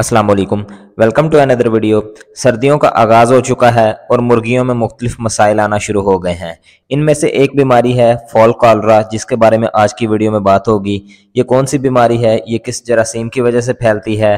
Aslam welcome to another video सर्दियों का आगाज़ हो चुका है और मुर्गियों में मुख्तलिफ मसाइल आना शुरू हो गए हैं इनमें से एक बीमारी है फॉल कॉलरा जिसके बारे में आज की वीडियो में बात होगी ये कौन सी बीमारी है ये किस जरासीम की वजह से फैलती है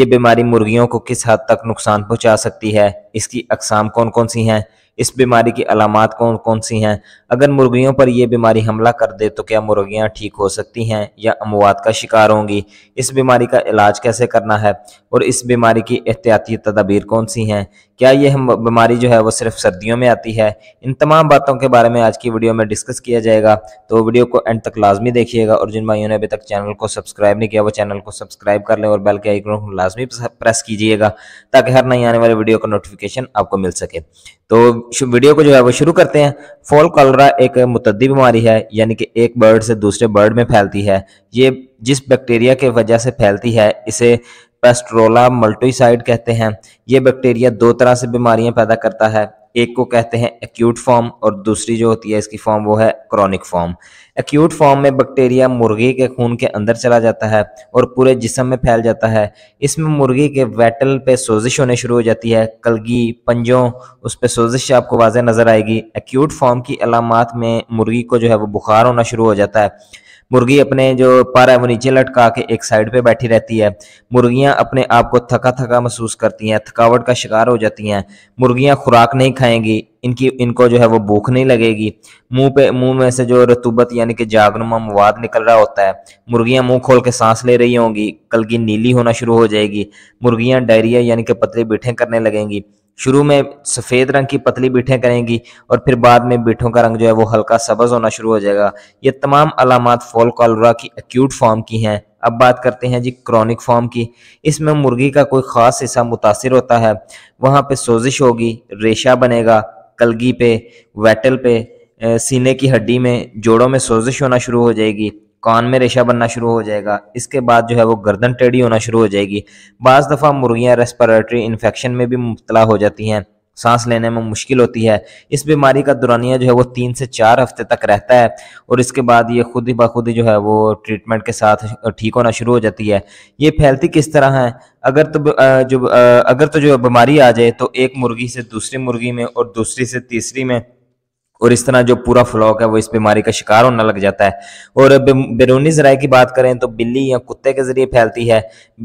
ये बीमारी मुर्गियों को किस हद तक नुकसान पहुँचा सकती है इसकी अकसाम कौन कौन सी हैं इस बीमारी की अलामत कौन कौन सी हैं अगर मुर्गियों पर यह बीमारी हमला कर दे तो क्या मुर्गियाँ ठीक हो सकती हैं या अमवात का शिकार होंगी इस बीमारी का इलाज कैसे करना है और इस बीमारी की एहतियाती तदाबीर कौन सी हैं क्या यह बीमारी जो है वो सिर्फ सर्दियों में आती है इन तमाम बातों के बारे में आज की वीडियो में डिस्कस किया जाएगा तो वीडियो को एंड तक लाजमी देखिएगा और जिन भाइयों ने अभी तक चैनल को सब्सक्राइब नहीं किया वो चैनल को सब्सक्राइब कर लें और बेल के आइकन को लाजमी प्रेस कीजिएगा ताकि हर नई आने वाली वीडियो का नोटिफिकेशन आपको मिल सके तो वीडियो को जो है वो शुरू करते हैं फॉल कॉलरा एक मुतदी बीमारी है यानी कि एक बर्ड से दूसरे बर्ड में फैलती है ये जिस बैक्टीरिया के वजह से फैलती है इसे पेस्ट्रोला मल्टोसाइड कहते हैं ये बैक्टीरिया दो तरह से बीमारियां पैदा करता है एक को कहते हैं एक्यूट फॉर्म और दूसरी जो होती है इसकी फॉर्म वो है क्रॉनिक फॉर्म एक्यूट फॉर्म में बैक्टीरिया मुर्गी के खून के अंदर चला जाता है और पूरे जिसम में फैल जाता है इसमें मुर्गी के वेटल पे सोजिश होने शुरू हो जाती है कलगी पंजों उस पर सोजिश आपको वाजह नजर आएगी एक्यूट फॉर्म की अलामत में मुर्गी को जो है वो बुखार होना शुरू हो जाता है मुर्गी अपने जो पर है वो नीचे लटका के एक साइड पे बैठी रहती है मुर्गियां अपने आप को थका थका महसूस करती हैं थकावट का शिकार हो जाती हैं मुर्गियां खुराक नहीं खाएंगी इनकी इनको जो है वो भूख नहीं लगेगी मुंह पे मुंह में से जो रतुबत यानी कि जागनुमा मवाद निकल रहा होता है मुर्गियां मुंह खोल के सांस ले रही होंगी कल की नीली होना शुरू हो जाएगी मुर्गियां डायरिया यानी कि पतली बीठे करने लगेंगी शुरू में सफ़ेद रंग की पतली बीठें करेंगी और फिर बाद में बीठों का रंग जो है वो हल्का सब्ज़ होना शुरू हो जाएगा ये तमाम अलामत फॉल कॉलरा की एक्यूट फॉर्म की हैं अब बात करते हैं जी क्रॉनिक फॉर्म की इसमें मुर्गी का कोई ख़ास हिस्सा मुतासर होता है वहाँ पर सोजिश होगी रेशा बनेगा कलगी पे वेटल पे सीने की हड्डी में जोड़ों में सोजिश होना शुरू हो जाएगी कान में रेशा बनना शुरू हो जाएगा इसके बाद जो है वो गर्दन टेढ़ी होना शुरू हो जाएगी बज़ दफ़ा मुर्गियाँ रेस्परेटरी इन्फेक्शन में भी मुबतला हो जाती हैं सांस लेने में मुश्किल होती है इस बीमारी का दुरानिया जो है वो तीन से चार हफ्ते तक रहता है और इसके बाद ये खुद ही बखुद ही जो है वो ट्रीटमेंट के साथ ठीक होना शुरू हो जाती है ये फैलती किस तरह है अगर तो जो अगर तो जो बीमारी आ जाए तो एक मुर्गी से दूसरी मुर्गी में और दूसरी से तीसरी में और इस तरह जो पूरा फ्लॉक है वो इस बीमारी का शिकार होने लग जाता है और बैरूनी जराए की बात करें तो बिल्ली या कुत्ते के जरिए फैलती है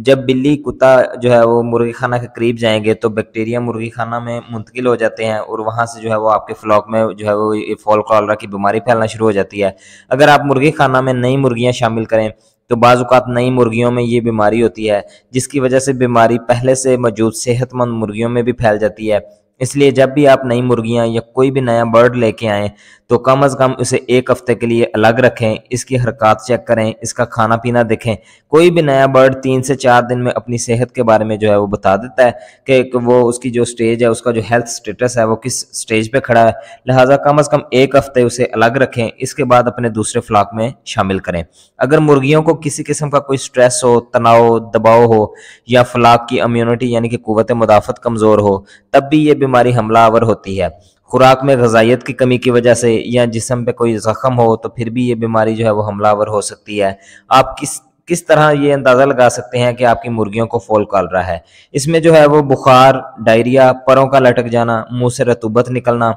जब बिल्ली कुत्ता जो है वो मुर्गी खाना के करीब जाएंगे तो बैक्टीरिया मुर्गी खाना में मुंतकिल हो जाते हैं और वहाँ से जो है वो आपके फ्लॉक में जो है वो फॉल कॉलरा की बीमारी फैलना शुरू हो जाती है अगर आप मुर्गी खाना में नई मुर्गियाँ शामिल करें तो बाज़ात नई मुर्गियों में ये बीमारी होती है जिसकी वजह से बीमारी पहले से मौजूद सेहतमंद मुर्गियों में भी फैल जाती है इसलिए जब भी आप नई मुर्गियाँ या कोई भी नया बर्ड लेके आएँ तो कम अज़ कम उसे एक हफ्ते के लिए अलग रखें इसकी हरकत चेक करें इसका खाना पीना देखें कोई भी नया बर्ड तीन से चार दिन में अपनी सेहत के बारे में जो है वो बता देता है कि वो उसकी जो स्टेज है उसका जो हेल्थ स्टेटस है वो किस स्टेज पे खड़ा है लिहाजा कम अज़ कम एक हफ्ते उसे अलग रखें इसके बाद अपने दूसरे फ्लाक में शामिल करें अगर मुर्गियों को किसी किस्म का कोई स्ट्रेस हो तनाव दबाव हो या फ्लाक की इम्यूनिटी यानी कि कुत मुदाफ़त कमज़ोर हो तब भी ये बीमारी हमलावर होती है खुराक में गजाइत की कमी की वजह से या जिसम पे कोई जख्म हो तो फिर भी ये बीमारी जो है वो हमलावर हो सकती है आप किस किस तरह ये अंदाज़ा लगा सकते हैं कि आपकी मुर्गियों को फोल काल रहा है इसमें जो है वो बुखार डायरिया परों का लटक जाना मुंह से रतुबत निकलना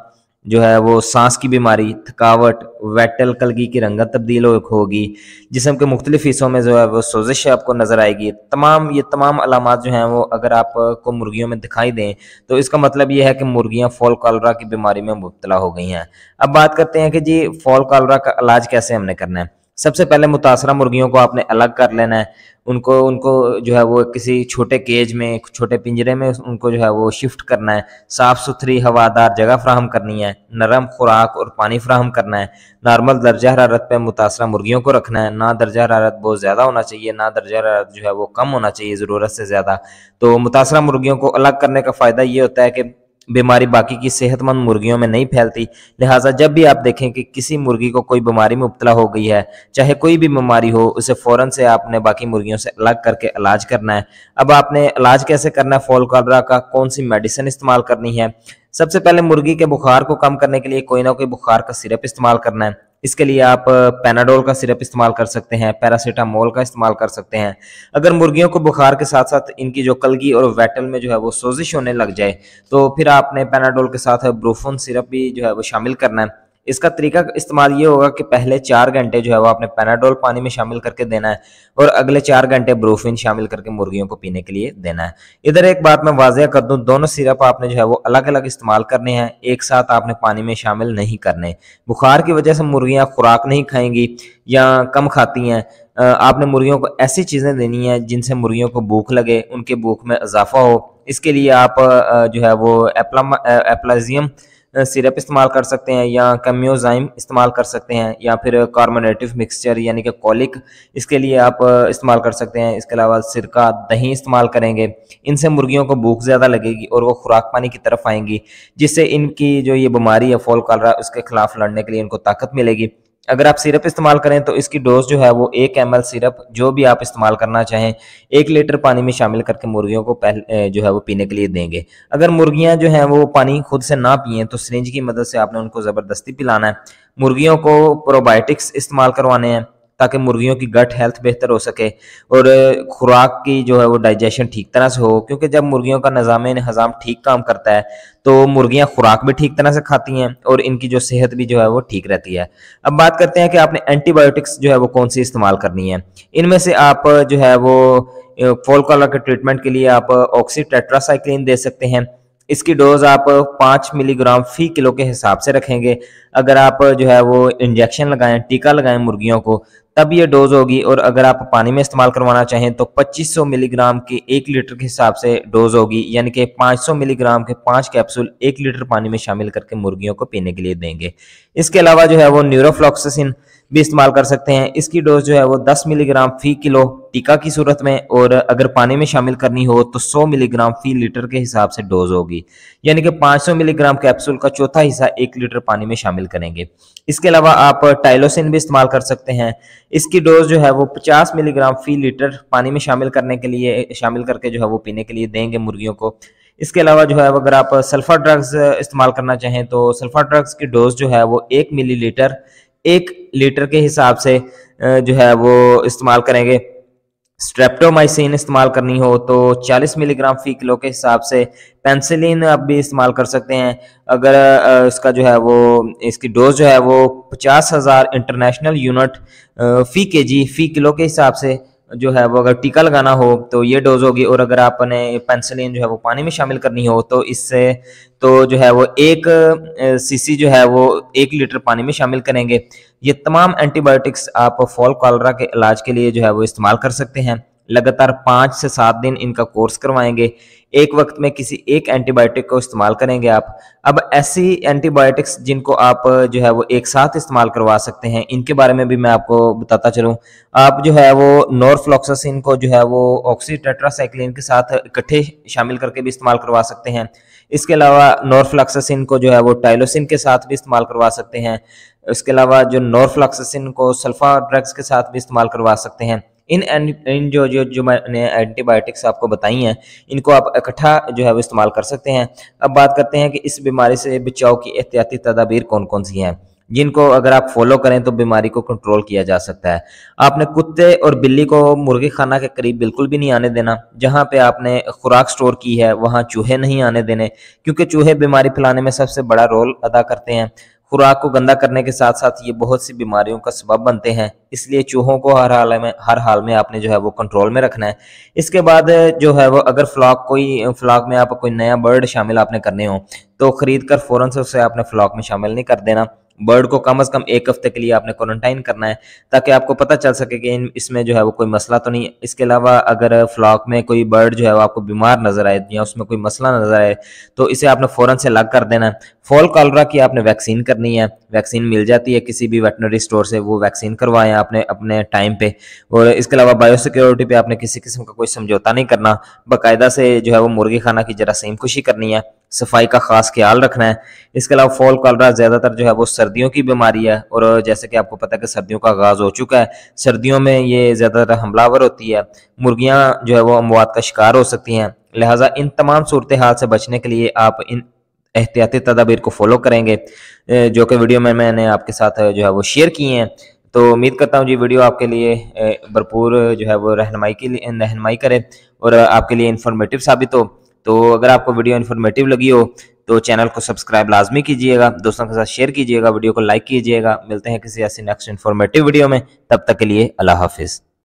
जो है वो सांस की बीमारी थकावट वेटल कलगी की रंगत तब्दील होगी जिसम के मुख्तलिफ हिस्सों में जो है वो सोजिश आपको नज़र आएगी तमाम ये तमाम अलामत जो हैं वो अगर आपको मुर्गियों में दिखाई दें तो इसका मतलब ये है कि मुर्गियाँ फॉल कॉलरा की बीमारी में मुबतला हो गई हैं अब बात करते हैं कि जी फॉल कॉलरा का इलाज कैसे हमने करना है सबसे पहले मुतासरा मुर्गियों को आपने अलग कर लेना है उनको उनको जो है वो किसी छोटे केज में छोटे पिंजरे में उनको जो है वो शिफ्ट करना है साफ़ सुथरी हवादार जगह फ्राहम करनी है नरम खुराक और पानी फ्राहम करना है नॉर्मल दर्जा हरारत पर मुतासरा मुर्गियों को रखना है ना दर्जा हरारत बहुत ज़्यादा होना चाहिए ना दर्जा हरारत जो है वो कम होना चाहिए ज़रूरत से ज़्यादा तो मुतासरा मुर्गियों को अलग करने का फ़ायदा ये होता है कि बीमारी बाकी की सेहतमंद मुर्गियों में नहीं फैलती लिहाजा जब भी आप देखें कि किसी मुर्गी को कोई बीमारी में मुबतला हो गई है चाहे कोई भी बीमारी हो उसे फ़ौरन से आपने बाकी मुर्गियों से अलग करके इलाज करना है अब आपने इलाज कैसे करना है कॉलरा का कौन सी मेडिसिन इस्तेमाल करनी है सबसे पहले मुर्गी के बुखार को कम करने के लिए कोई ना कोई बुखार का सिरप इस्तेमाल करना है इसके लिए आप पेनाडोल का सिरप इस्तेमाल कर सकते हैं पैरासीटामोल का इस्तेमाल कर सकते हैं अगर मुर्गियों को बुखार के साथ साथ इनकी जो कलगी और वेटल में जो है वो सोजिश होने लग जाए तो फिर आपने पेनाडोल के साथ ब्रोफोन सिरप भी जो है वो शामिल करना है इसका तरीका इस्तेमाल ये होगा कि पहले चार घंटे जो है वो आपने पेनाडोल पानी में शामिल करके देना है और अगले चार घंटे ब्रोफिन शामिल करके मुर्गियों को पीने के लिए देना है इधर एक बात मैं वाजिया कर दूँ दोनों सिरप आपने जो है वो अलग अलग इस्तेमाल करने हैं एक साथ आपने पानी में शामिल नहीं करने बुखार की वजह से मुर्गियाँ खुराक नहीं खाएंगी या कम खाती हैं आपने मुर्गियों को ऐसी चीज़ें देनी है जिनसे मुर्गियों को भूख लगे उनके भूख में इजाफा हो इसके लिए आप जो है वो एप्लाजियम सिरप इस्तेमाल कर सकते हैं या कम्योजाइम इस्तेमाल कर सकते हैं या फिर कार्बोनेटिव मिक्सचर यानी कि कॉलिक इसके लिए आप इस्तेमाल कर सकते हैं इसके अलावा सिरका दही इस्तेमाल करेंगे इनसे मुर्गियों को भूख ज़्यादा लगेगी और वो खुराक पानी की तरफ आएंगी जिससे इनकी जो ये बीमारी है फॉल कॉलरा उसके खिलाफ लड़ने के लिए इनको ताकत मिलेगी अगर आप सिरप इस्तेमाल करें तो इसकी डोज जो है वो एक एम सिरप जो भी आप इस्तेमाल करना चाहें एक लीटर पानी में शामिल करके मुर्गियों को पहले जो है वो पीने के लिए देंगे अगर मुर्गियां जो हैं वो पानी खुद से ना पिए तो सिरिंज की मदद से आपने उनको ज़बरदस्ती पिलाना है मुर्गियों को प्रोबायोटिक्स इस्तेमाल करवाने हैं ताकि मुर्गियों की गट हेल्थ बेहतर हो सके और खुराक की जो है वो डाइजेशन ठीक तरह से हो क्योंकि जब मुर्गियों का निज़ाम हज़ाम ठीक काम करता है तो मुर्गियाँ खुराक भी ठीक तरह से खाती हैं और इनकी जो सेहत भी जो है वो ठीक रहती है अब बात करते हैं कि आपने एंटीबायोटिक्स जो है वो कौन सी इस्तेमाल करनी है इनमें से आप जो है वो फोल कॉलर के ट्रीटमेंट के लिए आप ऑक्सी टेट्रासाइक्लिन दे सकते हैं इसकी डोज आप पाँच मिलीग्राम फी किलो के हिसाब से रखेंगे अगर आप जो है वो इंजेक्शन लगाएं टीका लगाएं मुर्गियों को तब ये डोज होगी और अगर आप पानी में इस्तेमाल करवाना चाहें तो 2500 मिलीग्राम के एक लीटर के हिसाब से डोज होगी यानी कि 500 मिलीग्राम के पांच कैप्सूल एक लीटर पानी में शामिल करके मुर्गियों को पीने के लिए देंगे इसके अलावा जो है वो न्यूरोफ्लॉक्सिन भी इस्तेमाल कर सकते हैं इसकी डोज जो है वो 10 मिलीग्राम फी किलो टीका की सूरत में और अगर पानी में शामिल करनी हो तो 100 मिलीग्राम फी लीटर के हिसाब से डोज होगी यानी कि 500 मिलीग्राम कैप्सूल का चौथा हिस्सा एक लीटर पानी में शामिल करेंगे इसके अलावा आप टाइलोसिन भी इस्तेमाल कर सकते हैं इसकी डोज जो है वो पचास मिलीग्राम फी लीटर पानी में शामिल करने के लिए शामिल करके जो है वो पीने के लिए देंगे मुर्गियों को इसके अलावा जो है अगर आप सल्फर ड्रग्स इस्तेमाल करना चाहें तो सल्फर ड्रग्स की डोज जो है वो एक मिलीलीटर एक लीटर के हिसाब से जो है वो इस्तेमाल करेंगे स्ट्रेप्टोमाइसिन इस्तेमाल करनी हो तो 40 मिलीग्राम फी किलो के हिसाब से पेंसिलिन आप भी इस्तेमाल कर सकते हैं अगर इसका जो है वो इसकी डोज जो है वो पचास हज़ार इंटरनेशनल यूनिट फी के जी फी किलो के हिसाब से जो है वो अगर टीका लगाना हो तो ये डोज होगी और अगर आपने पेंसिलिन जो है वो पानी में शामिल करनी हो तो इससे तो जो है वो एक सीसी जो है वो एक लीटर पानी में शामिल करेंगे ये तमाम एंटीबायोटिक्स आप फॉल कॉलरा के इलाज के लिए जो है वो इस्तेमाल कर सकते हैं लगातार पाँच से सात दिन इनका कोर्स करवाएंगे एक वक्त में किसी एक एंटीबायोटिक को इस्तेमाल करेंगे आप अब ऐसी एंटीबायोटिक्स जिनको आप जो है वो एक साथ इस्तेमाल करवा सकते हैं इनके बारे में भी मैं आपको बताता चलूँ आप जो है वो नॉरफ्लॉक्सासिन को जो है वो ऑक्सीटेट्रासाइक्लिन के साथ इकट्ठे शामिल करके भी इस्तेमाल करवा सकते हैं इसके अलावा नॉरफ्लॉक्सासिन को जो है वो टाइलोसिन के साथ भी इस्तेमाल करवा सकते हैं इसके अलावा जो नॉरफ्लॉक्सासिन को सल्फा ड्रग्स के साथ भी इस्तेमाल करवा सकते हैं इन इन जो जो जो मैंने एंटीबायोटिक्स आपको बताई हैं इनको आप इकट्ठा जो है वो इस्तेमाल कर सकते हैं अब बात करते हैं कि इस बीमारी से बचाव की एहतियाती तदाबीर कौन कौन सी हैं जिनको अगर आप फॉलो करें तो बीमारी को कंट्रोल किया जा सकता है आपने कुत्ते और बिल्ली को मुर्गी खाना के करीब बिल्कुल भी नहीं आने देना जहां पे आपने खुराक स्टोर की है वहां चूहे नहीं आने देने क्योंकि चूहे बीमारी फैलाने में सबसे बड़ा रोल अदा करते हैं खुराक को गंदा करने के साथ साथ ये बहुत सी बीमारियों का सबब बनते हैं इसलिए चूहों को हर हाल में हर हाल में आपने जो है वो कंट्रोल में रखना है इसके बाद जो है वो अगर फ्लॉक कोई फ्लॉक में आप कोई नया बर्ड शामिल आपने करने हो तो खरीद कर फ़ौरन से उसे आपने फ्लॉक में शामिल नहीं कर देना बर्ड को कम अज कम एक हफ्ते के लिए आपने क्वारंटाइन करना है ताकि आपको पता चल सके कि इसमें जो है वो कोई मसला तो नहीं है इसके अलावा अगर फ्लॉक में कोई बर्ड जो है वो आपको बीमार नजर आए या उसमें कोई मसला नजर आए तो इसे आपने फ़ौरन से अलग कर देना है फॉल कॉलरा की आपने वैक्सीन करनी है वैक्सीन मिल जाती है किसी भी वेटनरी स्टोर से वो वैक्सीन करवाएं आपने अपने टाइम पे और इसके अलावा बायोसिक्योरिटी पे आपने किसी किस्म का कोई समझौता नहीं करना बाकायदा से जो है वो मुर्गी खाना की जरासीम खुशी करनी है सफाई का खास ख्याल रखना है इसके अलावा फॉल कॉलरा ज़्यादातर जो है वो सर्दियों की बीमारी है और जैसे कि आपको पता है कि सर्दियों का आगाज़ हो चुका है सर्दियों में ये ज़्यादातर हमलावर होती है मुर्गियाँ जो है वो अमवात का शिकार हो सकती हैं लिहाजा इन तमाम सूरत हाल से बचने के लिए आप इन एहतियाती तदाबीर को फॉलो करेंगे जो कि वीडियो में मैंने आपके साथ जो है वो शेयर किए हैं तो उम्मीद करता हूँ जी वीडियो आपके लिए भरपूर जो है वो रहनमाई की रहनमाई करे और आपके लिए इन्फॉर्मेटिव साबित हो तो अगर आपको वीडियो इन्फॉर्मेटिव लगी हो तो चैनल को सब्सक्राइब लाजमी कीजिएगा दोस्तों के साथ शेयर कीजिएगा वीडियो को लाइक कीजिएगा मिलते हैं किसी ऐसी नेक्स्ट इन्फॉर्मेटिव वीडियो में तब तक के लिए अल्लाह हाफिज़